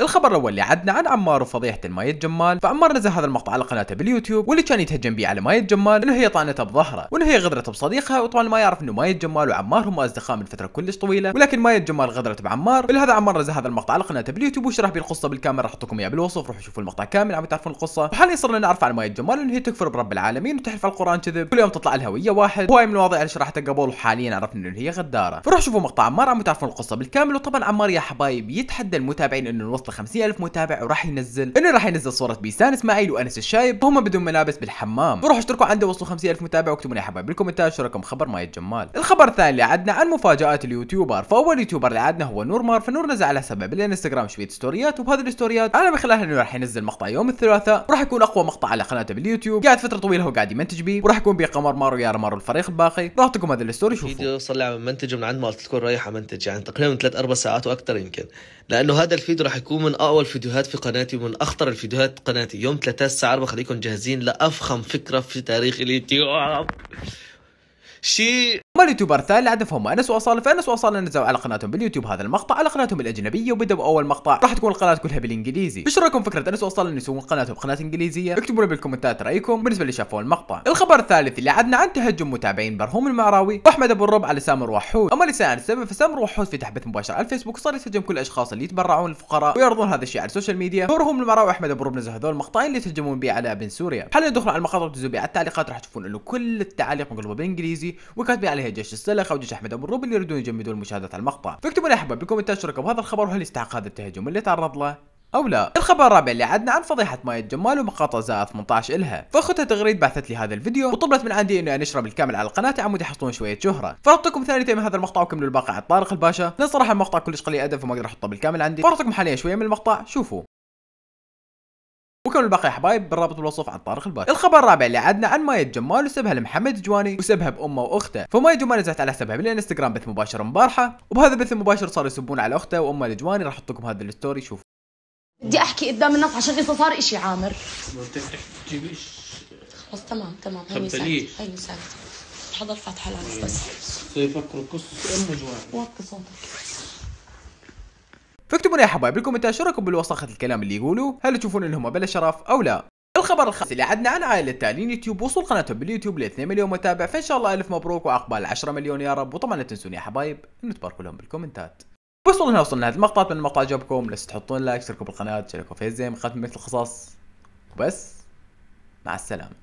الخبر الاول اللي عدنا عن عمار وفضيحه الماية جمال فعمار نزل هذا المقطع على قناته باليوتيوب واللي كان يتهجم به على ماية جمال انه هي طعنته بظهره وانه هي غدرت بصديقها وطبعا ما يعرف انه ماية جمال وعمار هم اصدقاء من فتره كلش طويله ولكن ماية جمال غدرت بعمار ولهذا عمار نزل هذا المقطع على قناته باليوتيوب وشرح به القصه بالكامل راح احطكم اياه بالوصف روحوا شوفوا المقطع كامل عم تعرفون القصه وحاليا صرنا نعرف عن ماية جمال انه هي تكفر برب العالمين وتحلف على القران كذب كل يوم تطلع لها ويا واحد هواي من المواضيع اللي شرحتها قبل وحاليا عرفنا انه هي غداره فروحوا شوفوا مقطع عمار عم تعرفون القصه بالكامل وطبعا عمار يا حبايب يتحدى المتابعين انه ل 50000 متابع وراح ينزل انه راح ينزل صوره بيسان اسماعيل وانس الشايب وهم بدون ملابس بالحمام فروحوا اشتركوا عنده وصلوا 50000 متابع واكتبوا لي يا حبايب بالكومنتات شو رقم خبر ما يتجمال الخبر الثاني اللي عدنا عن مفاجات اليوتيوبر فاول يوتيوبر اللي عدنا هو نور مار فنور نزل على سبب الانستغرام شويه ستوريات وبهذه الستوريات انا من خلالها انه راح ينزل مقطع يوم الثلاثاء وراح يكون اقوى مقطع على قناته باليوتيوب قاعد فتره طويله هو قاعد يمنتج بيه وراح يكون بيه قمر مار ويا مار الفريق الباقي راح تكون هذا الستوري شوفوا فيديو من منتج من عند مالت تكون رايحه منتج يعني تقريبا ثلاث اربع ساعات واكثر يمكن لانه هذا الفيديو راح يكون هتكون من اقوى الفيديوهات في قناتي ومن اخطر الفيديوهات في قناتي يوم 3 الساعه 4 خليكم جاهزين لافخم فكره في تاريخ اليوتيوب شي اما اليوتيوبر الثاني اللي عندهم انس واصاله فانس واصاله نزلوا على قناتهم باليوتيوب هذا المقطع على قناتهم الاجنبيه وبداوا باول مقطع راح تكون القناه كلها بالانجليزي ايش رايكم فكره انس واصاله ان يسوون قناتهم قناه انجليزيه اكتبوا لي بالكومنتات رايكم بالنسبه اللي شافوا المقطع الخبر الثالث اللي عدنا عن تهجم متابعين برهوم المعراوي واحمد ابو الرب على سامر وحود اما لسان السبب فسامر وحود في تحديث مباشر على الفيسبوك صار يتهجم كل الاشخاص اللي يتبرعون للفقراء ويعرضون هذا الشيء على السوشيال ميديا برهوم المعراوي واحمد ابو الرب نزلوا هذول المقطعين اللي تهجمون به على ابن سوريا حاليا دخلوا على المقاطع وتزوا على التعليقات راح تشوفون انه كل التعاليق مقلوبه بالانجليزي وكاتبين عليه عليها جيش السلخ او جيش احمد ابو اللي يريدون يجمدون مشاهده المقطع فاكتبوا لي احباب بالكومنت تشركوا بهذا الخبر وهل يستحق هذا التهجم اللي تعرض له او لا الخبر الرابع اللي عدنا عن فضيحه مايا الجمال ومقاطع زائد 18 الها فاختها تغريد بعثت لي هذا الفيديو وطلبت من عندي اني يعني انشره بالكامل على قناتي عمود يحصلون شويه شهره فرطكم ثانيتين من هذا المقطع وكملوا الباقي على طارق الباشا لان صراحه المقطع كلش قليل ادب فما اقدر احطه بالكامل عندي فرطكم حاليا شويه من المقطع شوفوا وكل الباقي حبايب بالرابط بالوصف عن طارق الباكر الخبر الرابع اللي عدنا عن ماي جمال وسبها لمحمد جواني وسبها بامه واخته فمايد جمال نزلت على سبها بالانستغرام بث مباشر امبارحه وبهذا البث المباشر صاروا يسبون على اخته وامه الجواني راح احط لكم هذا الستوري شوف بدي احكي قدام الناس عشان اذا صار اشي عامر خلص تمام تمام هيني ساكت هيني ساكت حضر فاتحه العرس بس يفكروا قصه ام جواني وطي صوتك فاكتبوا يا حبايب بالكومنتات شو رايكم بالوساخه الكلام اللي يقولوا هل تشوفون انهم بلا شرف او لا الخبر الخاص اللي عدنا عن عائلة تالين يوتيوب وصول قناتهم باليوتيوب ل 2 مليون متابع فان شاء الله الف مبروك وعقبال 10 مليون يا رب وطبعا لا تنسون يا حبايب ان تباركوا لهم بالكومنتات وصلنا هنا وصلنا لهذا المقطع اتمنى المقطع عجبكم لا تحطون لايك تشتركوا بالقناة تشاركوا في الزين مقاطع مثل القصص وبس مع السلامة